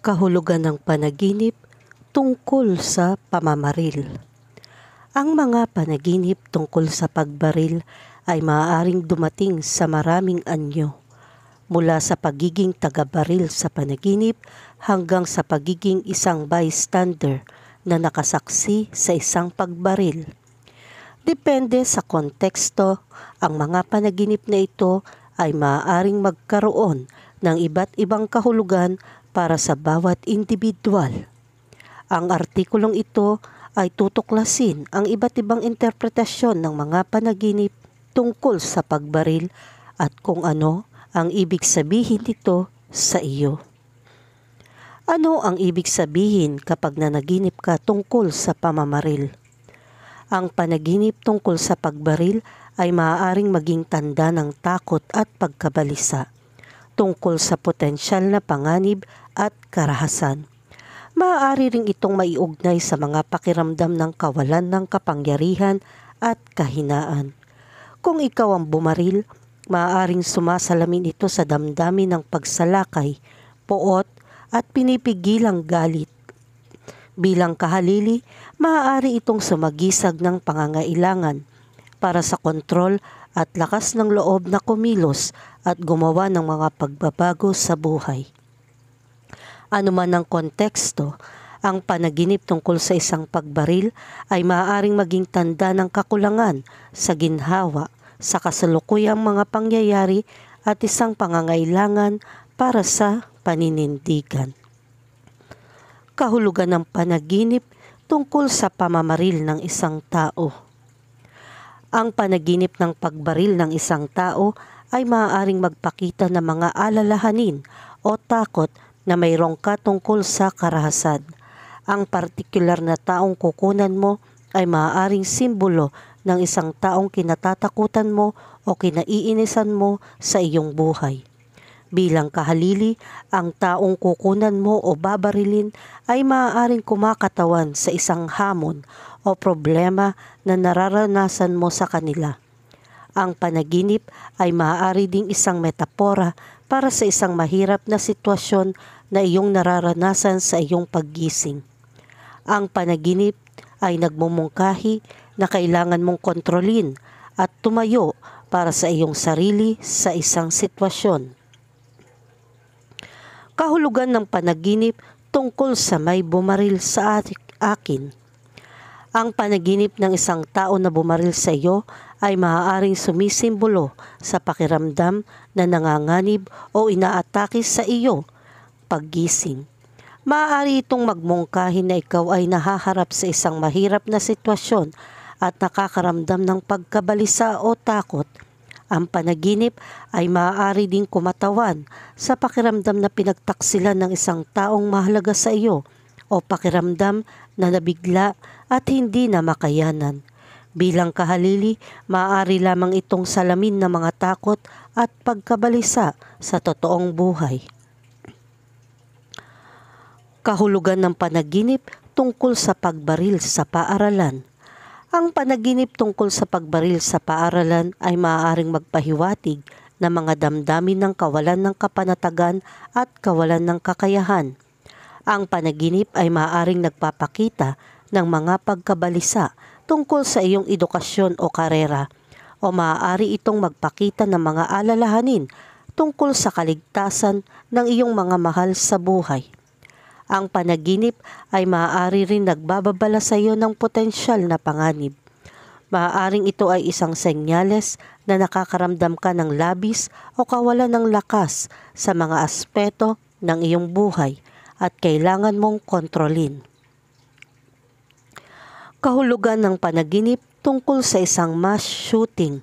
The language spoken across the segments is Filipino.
kahulugan ng panaginip tungkol sa pamamaril. Ang mga panaginip tungkol sa pagbaril ay maaaring dumating sa maraming anyo, mula sa pagiging tagabaril sa panaginip hanggang sa pagiging isang bystander na nakasaksi sa isang pagbaril. Depende sa konteksto, ang mga panaginip na ito ay maaaring magkaroon ng iba't ibang kahulugan para sa bawat individual. Ang artikulong ito ay tutuklasin ang iba't ibang interpretasyon ng mga panaginip tungkol sa pagbaril at kung ano ang ibig sabihin nito sa iyo. Ano ang ibig sabihin kapag nanaginip ka tungkol sa pamamaril? Ang panaginip tungkol sa pagbaril ay maaaring maging tanda ng takot at pagkabalisa tungkol sa potensyal na panganib at karahasan. Maaari ring itong maiugnay sa mga pakiramdam ng kawalan ng kapangyarihan at kahinaan. Kung ikaw ang bumaril, maaaring sumasalamin ito sa damdamin ng pagsalakay, poot at pinipigilang galit. Bilang kahalili, maaari itong sumagisag ng pangangailangan para sa kontrol at lakas ng loob na kumilos at gumawa ng mga pagbabago sa buhay. Ano man ang konteksto, ang panaginip tungkol sa isang pagbaril ay maaaring maging tanda ng kakulangan sa ginhawa sa kasalukuyang mga pangyayari at isang pangangailangan para sa paninindigan. Kahulugan ng panaginip tungkol sa pamamaril ng isang tao. Ang panaginip ng pagbaril ng isang tao ay maaaring magpakita ng mga alalahanin o takot na mayroong katungkol sa karahasan. Ang partikular na taong kukunan mo ay maaaring simbolo ng isang taong kinatatakutan mo o kinaiinisan mo sa iyong buhay. Bilang kahalili, ang taong kukunan mo o babarilin ay maaaring kumakatawan sa isang hamon o problema na nararanasan mo sa kanila. Ang panaginip ay maaari ding isang metapora para sa isang mahirap na sitwasyon na iyong nararanasan sa iyong paggising. Ang panaginip ay nagmumungkahi na kailangan mong kontrolin at tumayo para sa iyong sarili sa isang sitwasyon. Kahulugan ng panaginip tungkol sa may bumaril sa akin. Ang panaginip ng isang tao na bumaril sa iyo ay maaaring sumisimbolo sa pakiramdam na nanganganib o inaatake sa iyo paggising. Maaari itong magmungkahin na ikaw ay nahaharap sa isang mahirap na sitwasyon at nakakaramdam ng pagkabalisa o takot. Ang panaginip ay maaari ding kumatawan sa pakiramdam na pinagtaksilan ng isang taong mahalaga sa iyo o pakiramdam na nabigla at hindi na makayanan. Bilang kahalili, maaari lamang itong salamin ng mga takot at pagkabalisa sa totoong buhay. Kahulugan ng panaginip tungkol sa pagbaril sa paaralan. Ang panaginip tungkol sa pagbaril sa paaralan ay maaaring magpahiwatig na mga damdamin ng kawalan ng kapanatagan at kawalan ng kakayahan. Ang panaginip ay maaaring nagpapakita ng mga pagkabalisa tungkol sa iyong edukasyon o karera o maaari itong magpakita ng mga alalahanin tungkol sa kaligtasan ng iyong mga mahal sa buhay. Ang panaginip ay maaari rin nagbababala sa iyo ng potensyal na panganib. Maaaring ito ay isang senyales na nakakaramdam ka ng labis o kawalan ng lakas sa mga aspeto ng iyong buhay at kailangan mong kontrolin kahulugan ng panaginip tungkol sa isang mass shooting.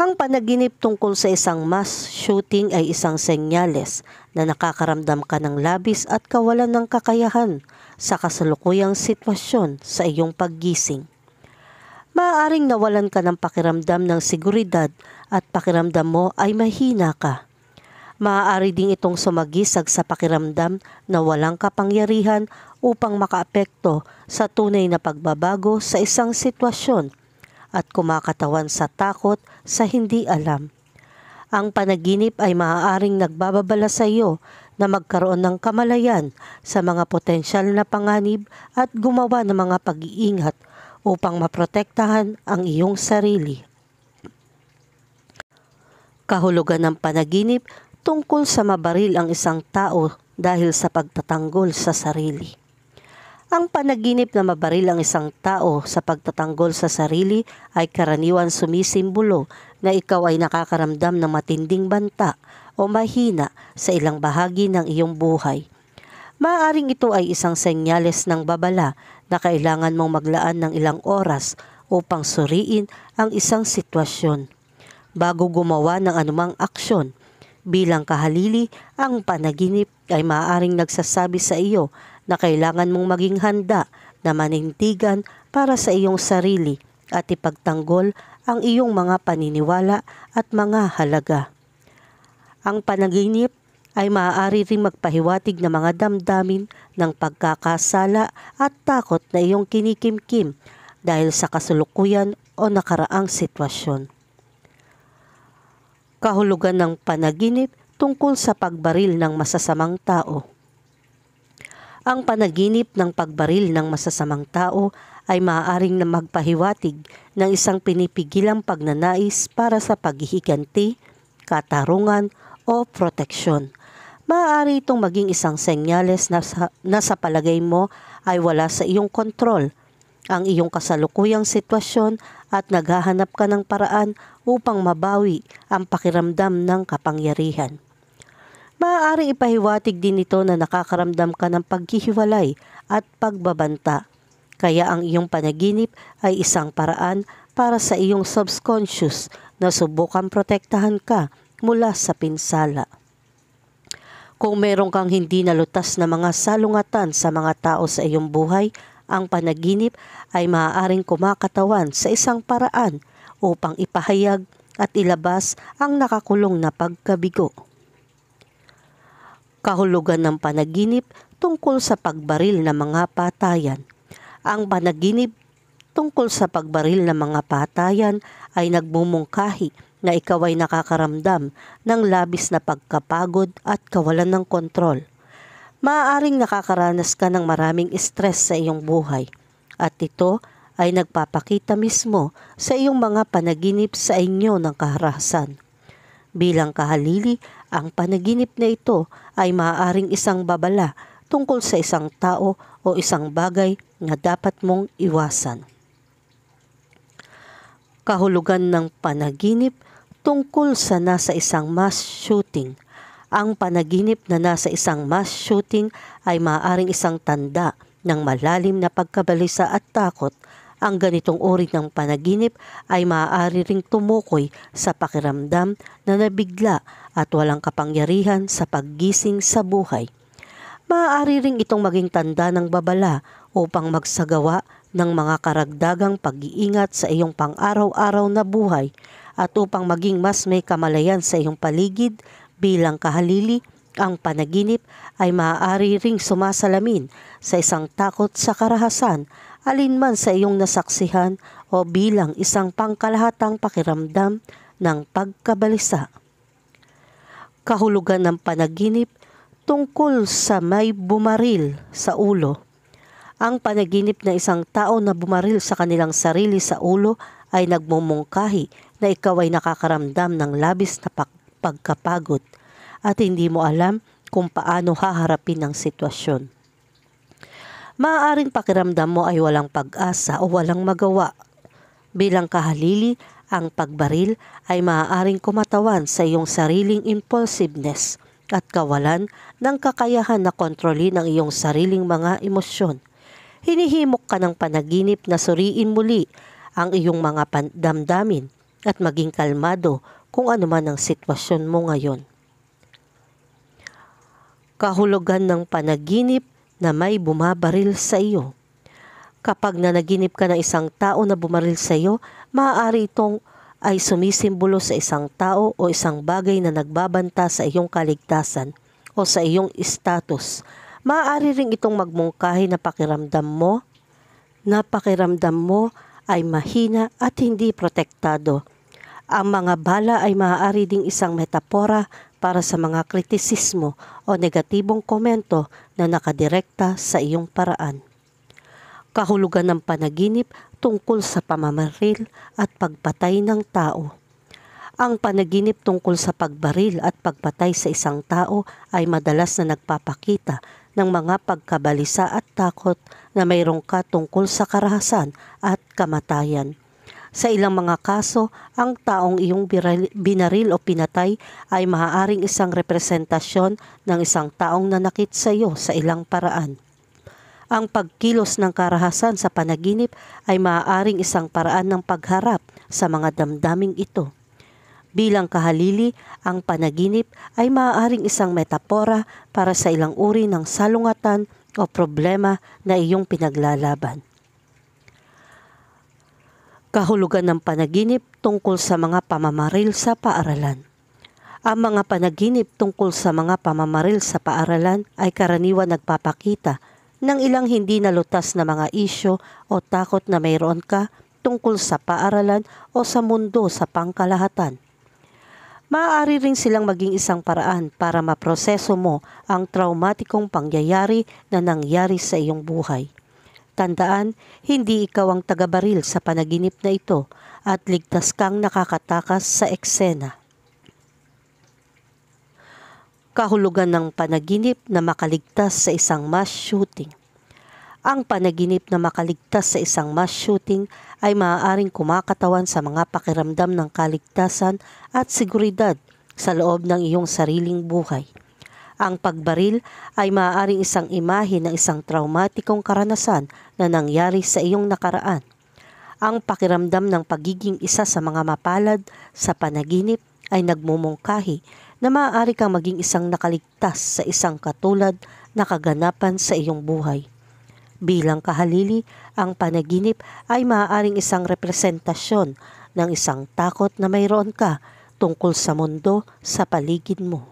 Ang panaginip tungkol sa isang mass shooting ay isang senyales na nakakaramdam ka ng labis at kawalan ng kakayahan sa kasalukuyang sitwasyon sa iyong paggising. Maaaring nawalan ka ng pakiramdam ng seguridad at pakiramdam mo ay mahina ka. Maaari ding itong sumagisag sa pakiramdam na walang kapangyarihan upang makaapekto sa tunay na pagbabago sa isang sitwasyon at kumakatawan sa takot sa hindi alam. Ang panaginip ay maaaring nagbababala sa iyo na magkaroon ng kamalayan sa mga potensyal na panganib at gumawa ng mga pag-iingat upang maprotektahan ang iyong sarili. Kahulugan ng panaginip tungkol sa mabaril ang isang tao dahil sa pagtatanggol sa sarili. Ang panaginip na mabaril ang isang tao sa pagtatanggol sa sarili ay karaniwan sumisimbolo na ikaw ay nakakaramdam ng matinding banta o mahina sa ilang bahagi ng iyong buhay. Maaring ito ay isang senyales ng babala na kailangan mong maglaan ng ilang oras upang suriin ang isang sitwasyon bago gumawa ng anumang aksyon. Bilang kahalili, ang panaginip ay maaaring nagsasabi sa iyo na kailangan mong maging handa na manintigan para sa iyong sarili at ipagtanggol ang iyong mga paniniwala at mga halaga. Ang panaginip ay maaari ring magpahiwatig ng mga damdamin ng pagkakasala at takot na iyong kinikimkim dahil sa kasulukuyan o nakaraang sitwasyon. Kahulugan ng panaginip tungkol sa pagbaril ng masasamang tao. Ang panaginip ng pagbaril ng masasamang tao ay maaaring na magpahiwatig ng isang pinipigilang pagnanais para sa paghihiganti, katarungan o proteksyon. Maaari itong maging isang senyales na sa, na sa palagay mo ay wala sa iyong kontrol ang iyong kasalukuyang sitwasyon at naghahanap ka ng paraan upang mabawi ang pakiramdam ng kapangyarihan. Maaaring ipahiwatig din ito na nakakaramdam ka ng paghihiwalay at pagbabanta. Kaya ang iyong panaginip ay isang paraan para sa iyong subconscious na subukan protektahan ka mula sa pinsala. Kung meron kang hindi nalutas na mga salungatan sa mga tao sa iyong buhay, ang panaginip ay maaaring kumakatawan sa isang paraan upang ipahayag at ilabas ang nakakulong na pagkabigo kahulugan ng panaginip tungkol sa pagbaril ng mga patayan. Ang panaginip tungkol sa pagbaril ng mga patayan ay nagmumungkahi na ikaw ay nakakaramdam ng labis na pagkapagod at kawalan ng kontrol. Maaaring nakakaranas ka ng maraming stress sa iyong buhay at ito ay nagpapakita mismo sa iyong mga panaginip sa inyo ng kaharasan. Bilang kahalili ang panaginip na ito ay maaaring isang babala tungkol sa isang tao o isang bagay na dapat mong iwasan. Kahulugan ng panaginip tungkol sa nasa isang mass shooting. Ang panaginip na nasa isang mass shooting ay maaaring isang tanda ng malalim na pagkabalisa at takot. Ang ganitong uri ng panaginip ay maaari ring tumukoy sa pakiramdam na nabigla at walang kapangyarihan sa paggising sa buhay. Maaari ring itong maging tanda ng babala upang magsagawa ng mga karagdagang pag-iingat sa iyong pang-araw-araw na buhay at upang maging mas may kamalayan sa iyong paligid bilang kahalili, ang panaginip ay maaari ring sumasalamin sa isang takot sa karahasan alinman sa iyong nasaksihan o bilang isang pangkalahatang pakiramdam ng pagkabalisa kahulugan ng panaginip tungkol sa may bumaril sa ulo. Ang panaginip na isang tao na bumaril sa kanilang sarili sa ulo ay nagmumungkahi na ikaw ay nakakaramdam ng labis na pagkapagod at hindi mo alam kung paano haharapin ang sitwasyon. Maaaring pakiramdam mo ay walang pag-asa o walang magawa. Bilang kahalili ang pagbaril ay maaaring kumatawan sa iyong sariling impulsiveness at kawalan ng kakayahan na kontrolin ang iyong sariling mga emosyon. Hinihimok ka ng panaginip na suriin muli ang iyong mga damdamin at maging kalmado kung ano man ang sitwasyon mo ngayon. Kahulugan ng panaginip na may bumabaril sa iyo. Kapag nanaginip ka ng isang tao na bumaril sa iyo, maaari itong ay sumisimbolo sa isang tao o isang bagay na nagbabanta sa iyong kaligtasan o sa iyong status. Maaari ring itong magmungkahi na pakiramdam mo, na pakiramdam mo ay mahina at hindi protektado. Ang mga bala ay maaari ding isang metapora para sa mga kritisismo o negatibong komento na nakadirekta sa iyong paraan. Kahulugan ng panaginip tungkol sa pamamaril at pagpatay ng tao. Ang panaginip tungkol sa pagbaril at pagpatay sa isang tao ay madalas na nagpapakita ng mga pagkabalisa at takot na mayroong katungkol sa karahasan at kamatayan. Sa ilang mga kaso, ang taong iyong binaril o pinatay ay maaaring isang representasyon ng isang taong nanakit sa iyo sa ilang paraan. Ang pagkilos ng karahasan sa panaginip ay maaaring isang paraan ng pagharap sa mga damdaming ito. Bilang kahalili, ang panaginip ay maaaring isang metapora para sa ilang uri ng salungatan o problema na iyong pinaglalaban. Kahulugan ng panaginip tungkol sa mga pamamaril sa paaralan. Ang mga panaginip tungkol sa mga pamamaril sa paaralan ay karaniwan nagpapakita ng ilang hindi nalutas na mga isyo o takot na mayroon ka tungkol sa paaralan o sa mundo sa pangkalahatan. Maaari rin silang maging isang paraan para maproseso mo ang traumatikong pangyayari na nangyari sa iyong buhay. Tandaan, hindi ikaw ang tagabaril sa panaginip na ito at ligtas kang nakakatakas sa eksena kahulugan ng panaginip na makaligtas sa isang mass shooting. Ang panaginip na makaligtas sa isang mass shooting ay maaaring kumakatawan sa mga pakiramdam ng kaligtasan at seguridad sa loob ng iyong sariling buhay. Ang pagbaril ay maaaring isang imahe ng isang traumatikong karanasan na nangyari sa iyong nakaraan. Ang pakiramdam ng pagiging isa sa mga mapalad sa panaginip ay nagmumungkahi na maaari kang maging isang nakaligtas sa isang katulad na kaganapan sa iyong buhay. Bilang kahalili, ang panaginip ay maaaring isang representasyon ng isang takot na mayroon ka tungkol sa mundo sa paligid mo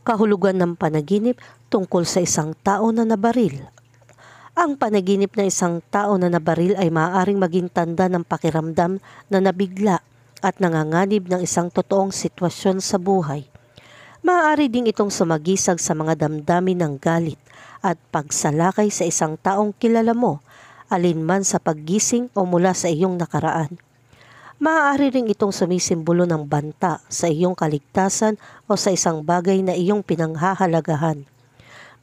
kahulugan ng panaginip tungkol sa isang tao na nabaril. Ang panaginip na isang tao na nabaril ay maaaring maging tanda ng pakiramdam na nabigla at nanganganib ng isang totoong sitwasyon sa buhay. Maaari ding itong sumagisag sa mga damdamin ng galit at pagsalakay sa isang taong kilala mo, alinman sa paggising o mula sa iyong nakaraan. Maaari ring itong sumisimbolo ng banta sa iyong kaligtasan o sa isang bagay na iyong pinanghahalagahan.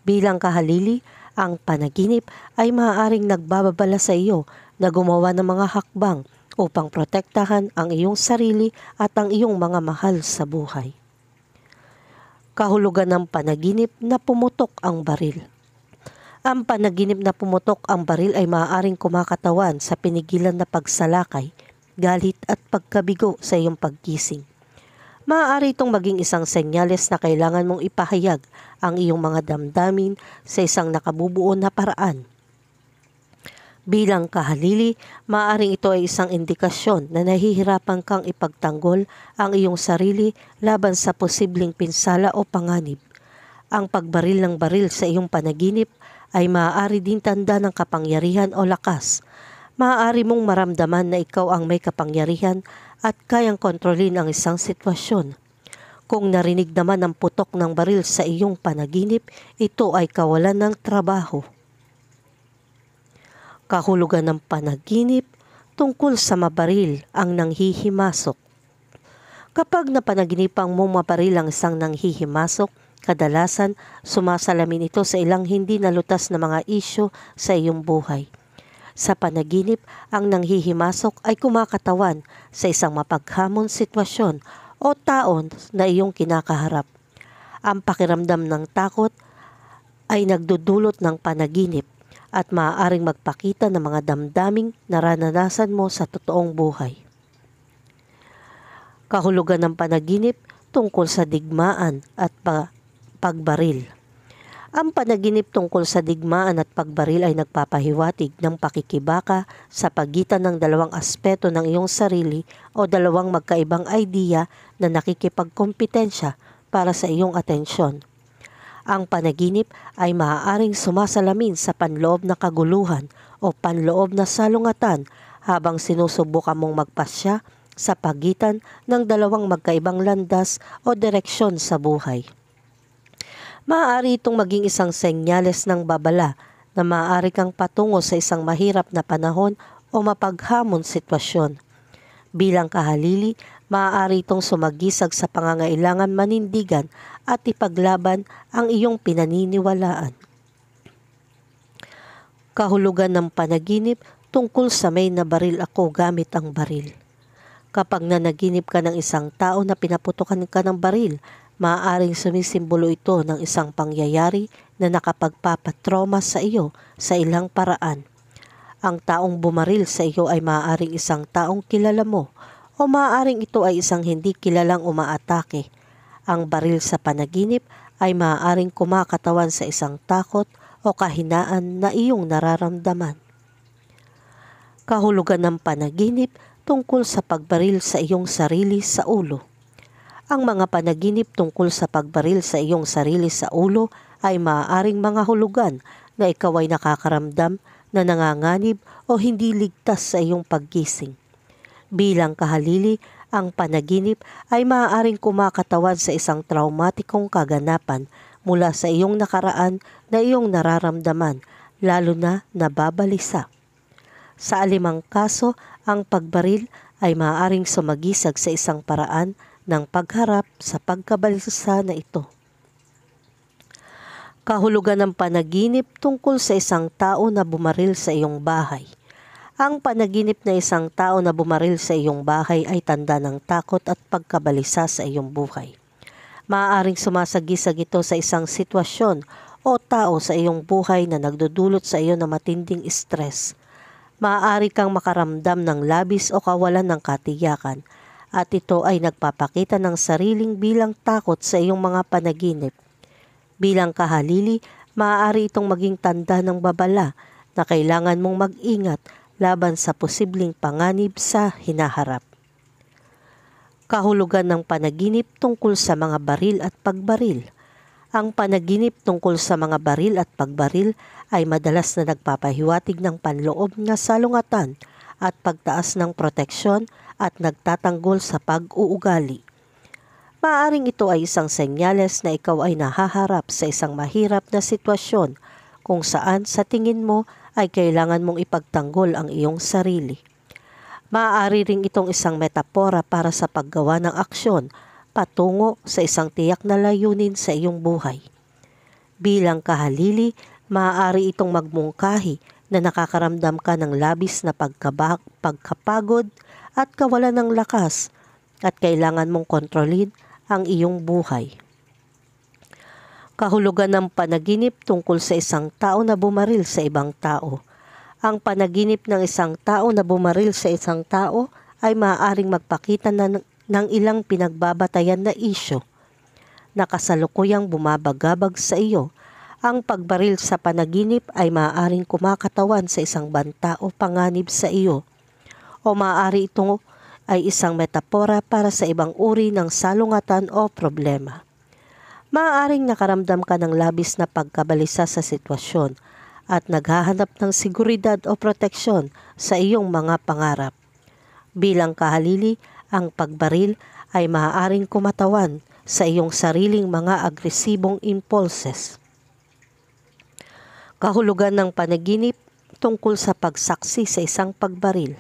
Bilang kahalili, ang panaginip ay maaaring nagbababala sa iyo na gumawa ng mga hakbang upang protektahan ang iyong sarili at ang iyong mga mahal sa buhay. Kahulugan ng panaginip na pumutok ang baril. Ang panaginip na pumutok ang baril ay maaaring kumakatawan sa pinigilan na pagsalakay, galit at pagkabigo sa iyong pagkising. Maaari itong maging isang senyales na kailangan mong ipahayag ang iyong mga damdamin sa isang nakabubuo na paraan Bilang kahalili, maaring ito ay isang indikasyon na nahihirapan kang ipagtanggol ang iyong sarili laban sa posibleng pinsala o panganib. Ang pagbaril ng baril sa iyong panaginip ay maaari din tanda ng kapangyarihan o lakas. Maaari mong maramdaman na ikaw ang may kapangyarihan at kayang kontrolin ang isang sitwasyon. Kung narinig naman ang putok ng baril sa iyong panaginip, ito ay kawalan ng trabaho kahulugan ng panaginip tungkol sa mabaril ang nanghihimasok. Kapag napanaginipang mo mabaril ang isang nanghihimasok, kadalasan sumasalamin ito sa ilang hindi nalutas na mga isyo sa iyong buhay. Sa panaginip, ang nanghihimasok ay kumakatawan sa isang mapaghamon sitwasyon o taon na iyong kinakaharap. Ang pakiramdam ng takot ay nagdudulot ng panaginip at maaaring magpakita ng mga damdaming naranasan mo sa totoong buhay. Kahulugan ng panaginip tungkol sa digmaan at pa- pagbaril. Ang panaginip tungkol sa digmaan at pagbaril ay nagpapahiwatig ng pakikibaka sa pagitan ng dalawang aspeto ng iyong sarili o dalawang magkaibang idea na nakikipagkompetensya para sa iyong atensyon. Ang panaginip ay maaaring sumasalamin sa panloob na kaguluhan o panloob na salungatan habang sinusubukan mong magpasya sa pagitan ng dalawang magkaibang landas o direksyon sa buhay. Maaari itong maging isang senyales ng babala na maaari kang patungo sa isang mahirap na panahon o mapaghamon sitwasyon. Bilang kahalili, maaari itong sumagisag sa pangangailangan manindigan at ipaglaban ang iyong pinaniniwalaan. Kahulugan ng panaginip tungkol sa may nabaril ako gamit ang baril. Kapag nanaginip ka ng isang tao na pinaputokan ka ng baril, maaaring sumisimbolo ito ng isang pangyayari na nakapagpapatroma sa iyo sa ilang paraan. Ang taong bumaril sa iyo ay maaaring isang taong kilala mo o maaaring ito ay isang hindi kilalang umaatake ang baril sa panaginip ay maaaring kumakatawan sa isang takot o kahinaan na iyong nararamdaman. Kahulugan ng panaginip tungkol sa pagbaril sa iyong sarili sa ulo. Ang mga panaginip tungkol sa pagbaril sa iyong sarili sa ulo ay maaaring mga hulugan na ikaw ay nakakaramdam na nanganganib o hindi ligtas sa iyong paggising. Bilang kahalili, ang panaginip ay maaaring kumakatawan sa isang traumatikong kaganapan mula sa iyong nakaraan na iyong nararamdaman, lalo na nababalisa. Sa alimang kaso, ang pagbaril ay maaaring sumagisag sa isang paraan ng pagharap sa pagkabalisa na ito. Kahulugan ng panaginip tungkol sa isang tao na bumaril sa iyong bahay. Ang panaginip na isang tao na bumaril sa iyong bahay ay tanda ng takot at pagkabalisa sa iyong buhay. Maaaring sumasagisag ito sa isang sitwasyon o tao sa iyong buhay na nagdudulot sa iyo ng matinding stress. Maaari kang makaramdam ng labis o kawalan ng katiyakan at ito ay nagpapakita ng sariling bilang takot sa iyong mga panaginip. Bilang kahalili, maaari itong maging tanda ng babala na kailangan mong mag-ingat laban sa posibleng panganib sa hinaharap. Kahulugan ng panaginip tungkol sa mga baril at pagbaril – ang panaginip tungkol sa mga baril at pagbaril ay madalas na nagpapahiwatig ng panloob na salungatan at pagtaas ng proteksyon at nagtatanggol sa pag-uugali. Maaring ito ay isang senyales na ikaw ay nahaharap sa isang mahirap na sitwasyon kung saan sa tingin mo ay kailangan mong ipagtanggol ang iyong sarili. Maaari ring itong isang metapora para sa paggawa ng aksyon patungo sa isang tiyak na layunin sa iyong buhay. Bilang kahalili, maaari itong magmungkahi na nakakaramdam ka ng labis na pagkabak, pagkapagod at kawalan ng lakas at kailangan mong kontrolin ang iyong buhay kahulugan ng panaginip tungkol sa isang tao na bumaril sa ibang tao. Ang panaginip ng isang tao na bumaril sa isang tao ay maaaring magpakita na ng ilang pinagbabatayan na isyo. Nakasalukuyang bumabagabag sa iyo. Ang pagbaril sa panaginip ay maaaring kumakatawan sa isang banta o panganib sa iyo. O maaari ito ay isang metapora para sa ibang uri ng salungatan o problema maaaring nakaramdam ka ng labis na pagkabalisa sa sitwasyon at naghahanap ng seguridad o proteksyon sa iyong mga pangarap. Bilang kahalili, ang pagbaril ay maaaring kumatawan sa iyong sariling mga agresibong impulses. Kahulugan ng panaginip tungkol sa pagsaksi sa isang pagbaril.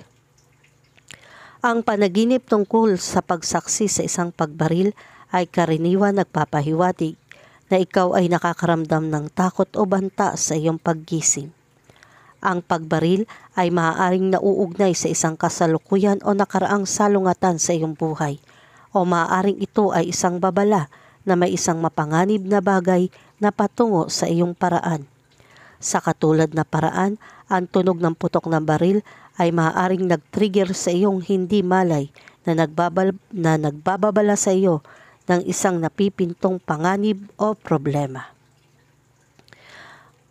Ang panaginip tungkol sa pagsaksi sa isang pagbaril ay kariniwa nagpapahiwatig na ikaw ay nakakaramdam ng takot o banta sa iyong paggising. Ang pagbaril ay maaaring nauugnay sa isang kasalukuyan o nakaraang salungatan sa iyong buhay o maaaring ito ay isang babala na may isang mapanganib na bagay na patungo sa iyong paraan. Sa katulad na paraan, ang tunog ng putok ng baril ay maaaring nag-trigger sa iyong hindi malay na, nagbabal- na nagbababala sa iyo ng isang napipintong panganib o problema.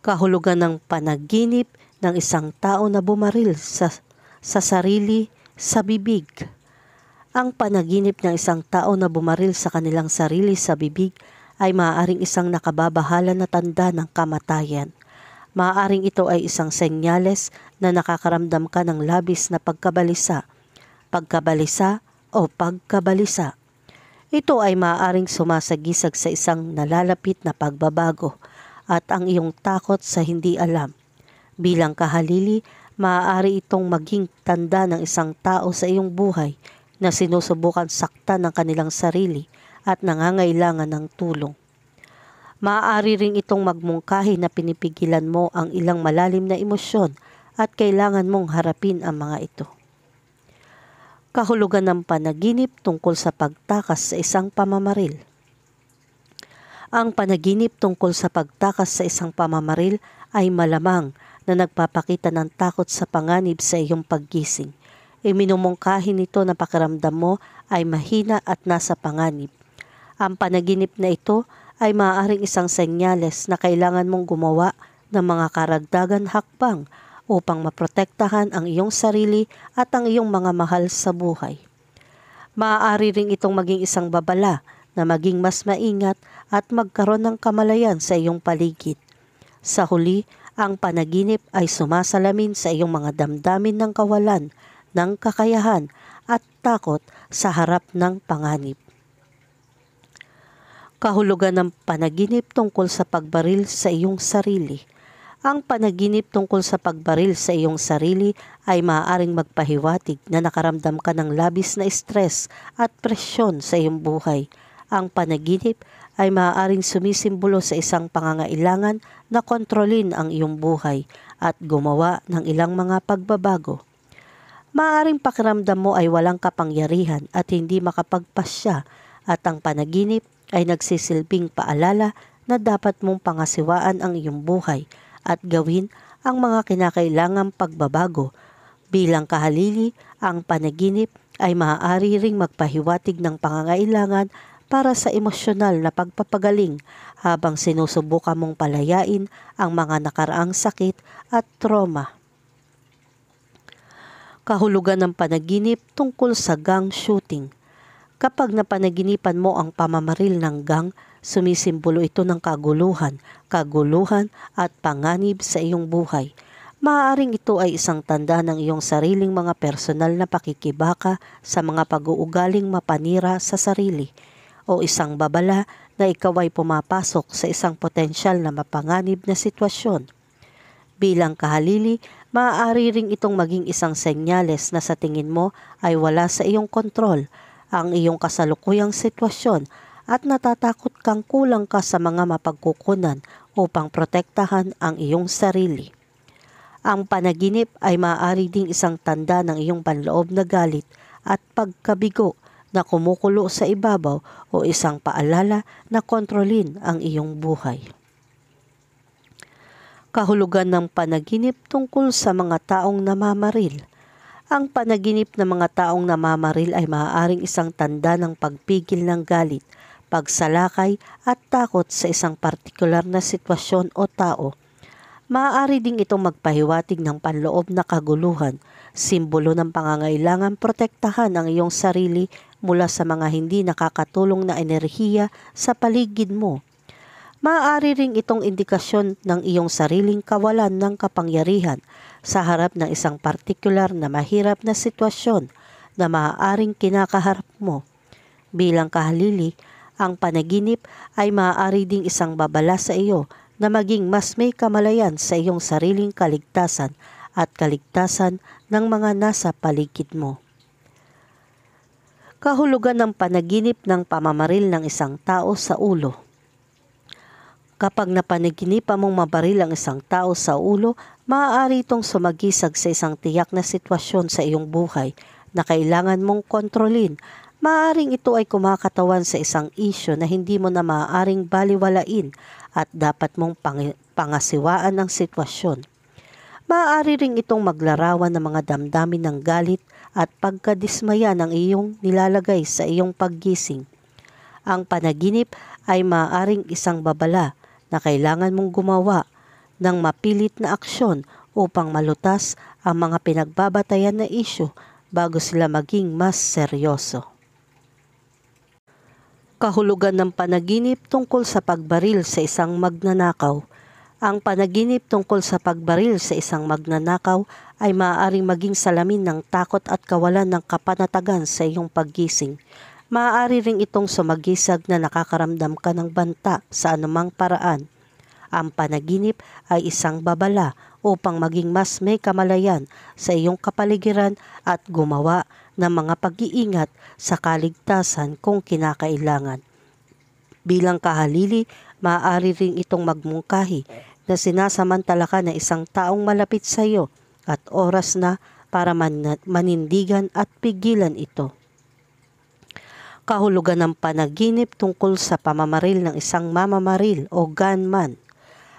Kahulugan ng panaginip ng isang tao na bumaril sa, sa sarili sa bibig. Ang panaginip ng isang tao na bumaril sa kanilang sarili sa bibig ay maaaring isang nakababahala na tanda ng kamatayan. Maaaring ito ay isang senyales na nakakaramdam ka ng labis na pagkabalisa, pagkabalisa o pagkabalisa. Ito ay maaaring sumasagisag sa isang nalalapit na pagbabago at ang iyong takot sa hindi alam. Bilang kahalili, maaari itong maging tanda ng isang tao sa iyong buhay na sinusubukan sakta ng kanilang sarili at nangangailangan ng tulong. Maaari ring itong magmungkahi na pinipigilan mo ang ilang malalim na emosyon at kailangan mong harapin ang mga ito kahulugan ng panaginip tungkol sa pagtakas sa isang pamamaril. Ang panaginip tungkol sa pagtakas sa isang pamamaril ay malamang na nagpapakita ng takot sa panganib sa iyong paggising. Iminumungkahin nito na pakiramdam mo ay mahina at nasa panganib. Ang panaginip na ito ay maaaring isang senyales na kailangan mong gumawa ng mga karagdagan hakbang upang maprotektahan ang iyong sarili at ang iyong mga mahal sa buhay. Maaari ring itong maging isang babala na maging mas maingat at magkaroon ng kamalayan sa iyong paligid. Sa huli, ang panaginip ay sumasalamin sa iyong mga damdamin ng kawalan, ng kakayahan at takot sa harap ng panganib. Kahulugan ng panaginip tungkol sa pagbaril sa iyong sarili – ang panaginip tungkol sa pagbaril sa iyong sarili ay maaaring magpahiwatig na nakaramdam ka ng labis na stress at presyon sa iyong buhay. Ang panaginip ay maaaring sumisimbolo sa isang pangangailangan na kontrolin ang iyong buhay at gumawa ng ilang mga pagbabago. Maaaring pakiramdam mo ay walang kapangyarihan at hindi makapagpasya at ang panaginip ay nagsisilbing paalala na dapat mong pangasiwaan ang iyong buhay at gawin ang mga kinakailangang pagbabago. Bilang kahalili, ang panaginip ay maaari ring magpahiwatig ng pangangailangan para sa emosyonal na pagpapagaling habang sinusubukan mong palayain ang mga nakaraang sakit at trauma. Kahulugan ng panaginip tungkol sa gang shooting. Kapag napanaginipan mo ang pamamaril ng gang, Sumisimbolo ito ng kaguluhan, kaguluhan at panganib sa iyong buhay. Maaaring ito ay isang tanda ng iyong sariling mga personal na pakikibaka sa mga pag-uugaling mapanira sa sarili o isang babala na ikaw ay pumapasok sa isang potensyal na mapanganib na sitwasyon. Bilang kahalili, maaari ring itong maging isang senyales na sa tingin mo ay wala sa iyong kontrol ang iyong kasalukuyang sitwasyon at natatakot kang kulang ka sa mga mapagkukunan upang protektahan ang iyong sarili. Ang panaginip ay maaari ding isang tanda ng iyong panloob na galit at pagkabigo na kumukulo sa ibabaw o isang paalala na kontrolin ang iyong buhay. Kahulugan ng panaginip tungkol sa mga taong namamaril – ang panaginip ng mga taong namamaril ay maaaring isang tanda ng pagpigil ng galit pagsalakay at takot sa isang partikular na sitwasyon o tao. Maaari ding itong magpahiwatig ng panloob na kaguluhan, simbolo ng pangangailangan protektahan ang iyong sarili mula sa mga hindi nakakatulong na enerhiya sa paligid mo. Maaari ring itong indikasyon ng iyong sariling kawalan ng kapangyarihan sa harap ng isang partikular na mahirap na sitwasyon na maaaring kinakaharap mo. Bilang kahalili, ang panaginip ay maaari ding isang babala sa iyo na maging mas may kamalayan sa iyong sariling kaligtasan at kaligtasan ng mga nasa paligid mo. Kahulugan ng panaginip ng pamamaril ng isang tao sa ulo. Kapag napanaginipan mong mabaril ang isang tao sa ulo, maaari itong sumagisag sa isang tiyak na sitwasyon sa iyong buhay na kailangan mong kontrolin Maaring ito ay kumakatawan sa isang isyo na hindi mo na maaaring baliwalain at dapat mong pang- pangasiwaan ang sitwasyon. Maaari ring itong maglarawan ng mga damdamin ng galit at pagkadismaya ng iyong nilalagay sa iyong paggising. Ang panaginip ay maaaring isang babala na kailangan mong gumawa ng mapilit na aksyon upang malutas ang mga pinagbabatayan na isyo bago sila maging mas seryoso. Kahulugan ng panaginip tungkol sa pagbaril sa isang magnanakaw. Ang panaginip tungkol sa pagbaril sa isang magnanakaw ay maaaring maging salamin ng takot at kawalan ng kapanatagan sa iyong paggising. Maaari ring itong sumagisag na nakakaramdam ka ng banta sa anumang paraan. Ang panaginip ay isang babala upang maging mas may kamalayan sa iyong kapaligiran at gumawa ng mga pag-iingat sa kaligtasan kung kinakailangan. Bilang kahalili, maaari rin itong magmungkahi na sinasamantala ka ng isang taong malapit sa iyo at oras na para manindigan at pigilan ito. Kahulugan ng panaginip tungkol sa pamamaril ng isang mamamaril o gunman.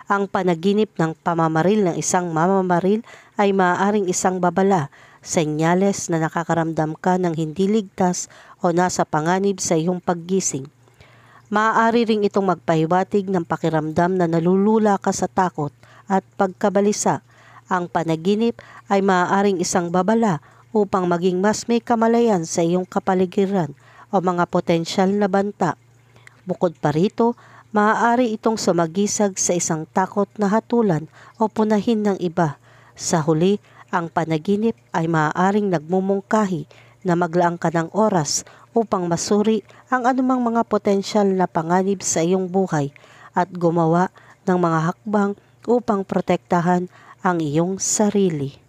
Ang panaginip ng pamamaril ng isang mamamaril ay maaaring isang babala senyales na nakakaramdam ka ng hindi ligtas o nasa panganib sa iyong paggising. Maaari ring itong magpahiwatig ng pakiramdam na nalulula ka sa takot at pagkabalisa. Ang panaginip ay maaaring isang babala upang maging mas may kamalayan sa iyong kapaligiran o mga potensyal na banta. Bukod pa rito, maaari itong sumagisag sa isang takot na hatulan o punahin ng iba. Sa huli ang panaginip ay maaaring nagmumungkahi na maglaang ka ng oras upang masuri ang anumang mga potensyal na panganib sa iyong buhay at gumawa ng mga hakbang upang protektahan ang iyong sarili.